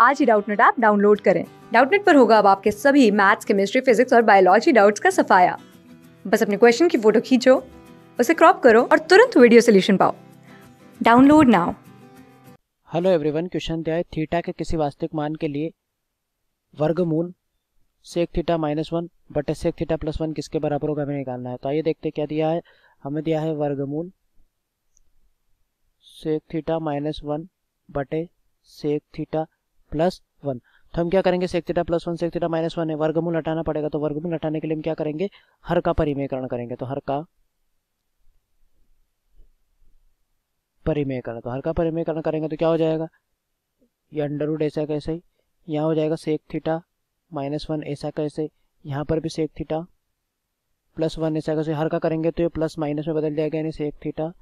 आज ही Doubtnet app download करें डाउटनेट पर होगा अब आपके सभी मैथ्स केमिस्ट्री फिजिक्स और बायोलॉजी डाउट्स का सफाया बस अपने क्वेश्चन की फोटो खींचो उसे क्रॉप करो और तुरंत वीडियो सोल्यूशन पाओ download now hello everyone question दिया है थीटा के किसी वास्तविक मान के लिए वर्गमूल सेक थीटा माइनस वन बटे सेक थीटा प्लस वन किसके बराबर होगा हमें निकालना है तो आइए देखते क्या दिया है हमें दिया है वर्गमूल सेक थीटा माइनस वन बटे सेक थीटा प्लस वन तो हम क्या करेंगे sec theta plus one sec theta minus one है वर्गमूल हटाना पड़ेगा तो वर्गमूल हटाने के लिए हम क्या करेंगे हर का परिमेयकरण करेंगे तो हर का परिमेयकरण तो हर का परिमेयकरण करेंगे तो क्या हो जाएगा ये अंडर रूट ऐसा कैसे ही यहाँ हो जाएगा सेक थीटा माइनस वन ऐसा कैसे यहाँ पर भी सेक थीटा प्लस वन ऐसा कैसे हर का करेंगे तो ये प्लस माइनस में बदल जाएगा यानी सेक थीटा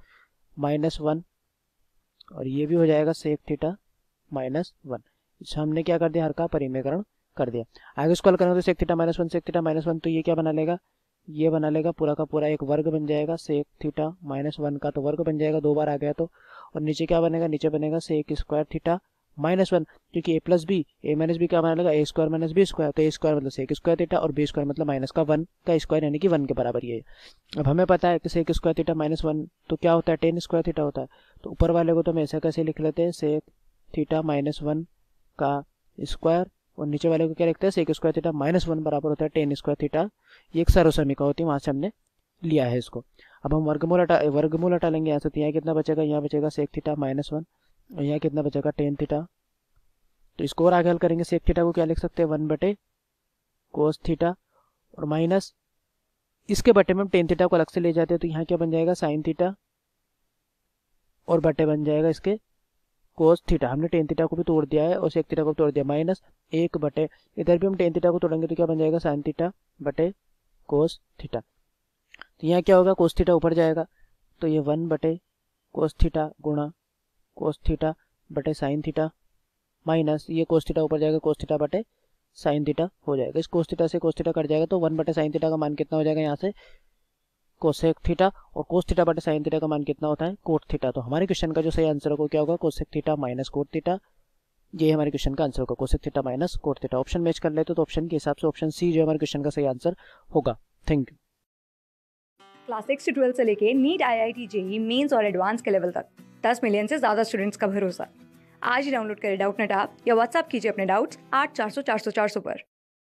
माइनस वन और ये भी हो जाएगा सेक थीटा माइनस वन हमने क्या कर दिया हर का परिमयकरण कर दिया आगे उसको हल करेंगे तो sec minus one sec minus one तो ये क्या बना लेगा ये बना लेगा पूरा का पूरा एक वर्ग बन जाएगा सेक थीटा माइनस वन का तो वर्ग बन जाएगा दो बार आ गया तो और नीचे क्या बनेगा नीचे बनेगा sec square theta minus one क्योंकि A plus B A minus B क्या बना लेगा A square minus B square तो ए स्क्वायर मतलब सेक स्क्वायर थीटा और बी स्क्वायर मतलब माइनस का वन का स्क्वायर यानी कि वन के बराबर ये अब हमें पता है कि sec square theta minus one तो क्या होता है टेन स्क्वायर थीटा होता है तो ऊपर वाले को तो हम ऐसा कैसे लिख लेते हैं सेक थीटा माइनस वन का स्क्वायर और नीचे वाले को क्या लिखते हैं sec square theta minus one बराबर होता है टेन स्क्वायर थीटा ये एक सर्वसमिका होती है वहाँ से हमने लिया है इसको अब हम वर्गमूल हटा वर्गमूल हटा लेंगे यहाँ से तो यहाँ कितना बचेगा यहाँ बचेगा सेक थीटा माइनस वन और यहाँ कितना बचेगा टेन थीटा तो इसको और आगे हल करेंगे सेक थीटा को क्या लिख सकते हैं वन बटे कोस थीटा और माइनस इसके बटे में हम टेन थीटा को अलग से ले जाते हैं तो यहाँ क्या बन जाएगा साइन थीटा और बटे बन जाएगा इसके कोस थीटा हमने टेन थीटा को भी तोड़ दिया है और सेक थीटा को तोड़ दिया माइनस एक बटे इधर भी हम टेन थीटा को तोड़ेंगे तो क्या बन जाएगा साइन थीटा बटे कोस थीटा तो यहाँ क्या होगा कोस थीटा ऊपर जाएगा तो ये वन बटे कोस थीटा गुणा कोस थीटा बटे साइन थीटा माइनस ये कोस थीटा ऊपर जाएगा कोस थीटा बटे साइन थीटा हो जाएगा इस कोस थीटा से कोस थीटा कट जाएगा तो वन बटे साइन थीटा का मान कितना हो जाएगा यहाँ से कोसेक थीटा और कोस थीटा बटे साइन थीटा का मान कितना होता है कोट थीटा तो हमारे क्वेश्चन का जो सही आंसर होगा क्या होगा cosec theta minus cot theta ये हमारे क्वेश्चन का आंसर होगा cosec theta minus cot theta option match कर लेते तो ऑप्शन तो के हिसाब से ऑप्शन सी जो हमारे क्वेश्चन का सही आंसर होगा थैंक यू क्लास सिक्स से ट्वेल्थ से लेके NEET I I T JEE Mains और एडवांस के लेवल तक दस मिलियन से ज्यादा स्टूडेंट्स का भरोसा आज ही डाउनलोड करें डाउट नेट आप या व्हाट्सअप कीजिए अपने डाउट्स आठ चार सौ चार सौ चार सौ पर